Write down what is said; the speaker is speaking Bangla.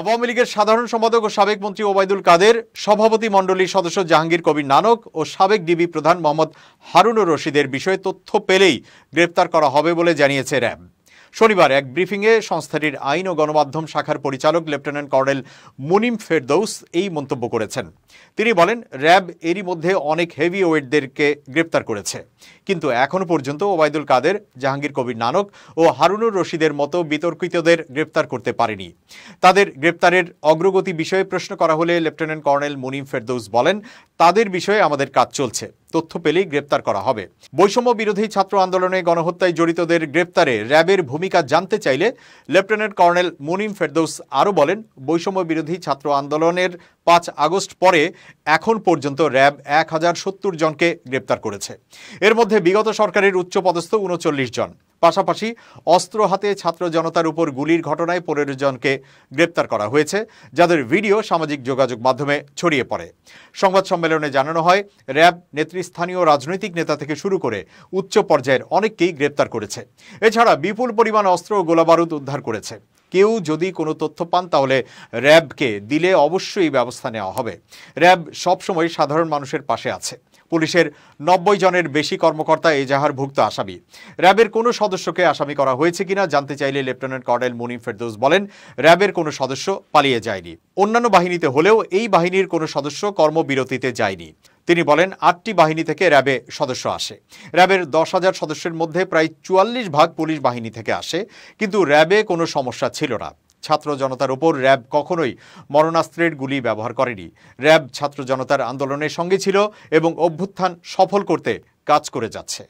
আওয়ামী লীগের সাধারণ সম্পাদক ও সাবেক মন্ত্রী ওবায়দুল কাদের সভাপতি মণ্ডলীর সদস্য জাহাঙ্গীর কবির নানক ও সাবেক ডিবি প্রধান মোহাম্মদ হারুনুর রশিদের বিষয়ে তথ্য পেলেই গ্রেপ্তার করা হবে বলে জানিয়েছে র্যাব শনিবার এক ব্রিফিংয়ে সংস্থাটির আইন ও গণমাধ্যম শাখার পরিচালক লেফটেন্যান্ট কর্নেল মুনিম ফেরদৌস এই মন্তব্য করেছেন তিনি বলেন র্যাব এরই মধ্যে অনেক হেভি ওয়েটদেরকে গ্রেপ্তার করেছে কিন্তু এখনও পর্যন্ত ওবায়দুল কাদের জাহাঙ্গীর কবির নানক ও হারুনুর রশিদের মতো বিতর্কিতদের গ্রেপ্তার করতে পারেনি তাদের গ্রেপ্তারের অগ্রগতি বিষয়ে প্রশ্ন করা হলে লেফটেন্যান্ট কর্নেল মুনিম ফেরদৌস বলেন তাদের বিষয়ে আমাদের কাজ চলছে তথ্য পেলেই গ্রেপ্তার করা হবে বৈষম্য বিরোধী ছাত্র আন্দোলনে গণহত্যায় জড়িতদের গ্রেপ্তারে র্যাবের ভূমিকা জানতে চাইলে লেফটেন্যান্ট কর্নেল মুনিম ফেরদৌস আরও বলেন বৈষম্য বিরোধী ছাত্র আন্দোলনের পাঁচ আগস্ট পরে এখন পর্যন্ত র্যাব এক হাজার সত্তর জনকে গ্রেপ্তার করেছে এর মধ্যে বিগত সরকারের উচ্চপদস্থ উনচল্লিশ জন পাশাপাশি অস্ত্র হাতে ছাত্র জনতার উপর গুলির ঘটনায় পনেরো জনকে গ্রেপ্তার করা হয়েছে যাদের ভিডিও সামাজিক যোগাযোগ মাধ্যমে ছড়িয়ে পড়ে সংবাদ সম্মেলনে জানানো হয় র্যাব নেতৃস্থানীয় রাজনৈতিক নেতা থেকে শুরু করে উচ্চ পর্যায়ের অনেককেই গ্রেপ্তার করেছে এছাড়া বিপুল পরিমাণ অস্ত্র ও গোলাবারুদ উদ্ধার করেছে কেউ যদি কোনো তথ্য পান তাহলে র্যাবকে দিলে অবশ্যই ব্যবস্থা নেওয়া হবে র্যাব সবসময় সাধারণ মানুষের পাশে আছে পুলিশের নব্বই জনের বেশি কর্মকর্তা এজাহারভুক্ত আসামি র্যাবের কোনো সদস্যকে আসামি করা হয়েছে কিনা জানতে চাইলে লেফটেন্যান্ট কর্নেল মুনিম ফেরদৌস বলেন র্যাবের কোনো সদস্য পালিয়ে যায়নি অন্যান্য বাহিনীতে হলেও এই বাহিনীর কোনো সদস্য কর্মবিরতিতে যায়নি তিনি বলেন আটটি বাহিনী থেকে র্যাবে সদস্য আসে র্যাবের দশ হাজার সদস্যের মধ্যে প্রায় চুয়াল্লিশ ভাগ পুলিশ বাহিনী থেকে আসে কিন্তু র্যাবে কোনো সমস্যা ছিল না ছাত্র জনতার ওপর র্যাব কখনোই মরণাস্ত্রের গুলি ব্যবহার করেনি র্যাব ছাত্র জনতার আন্দোলনের সঙ্গে ছিল এবং অভ্যুত্থান সফল করতে কাজ করে যাচ্ছে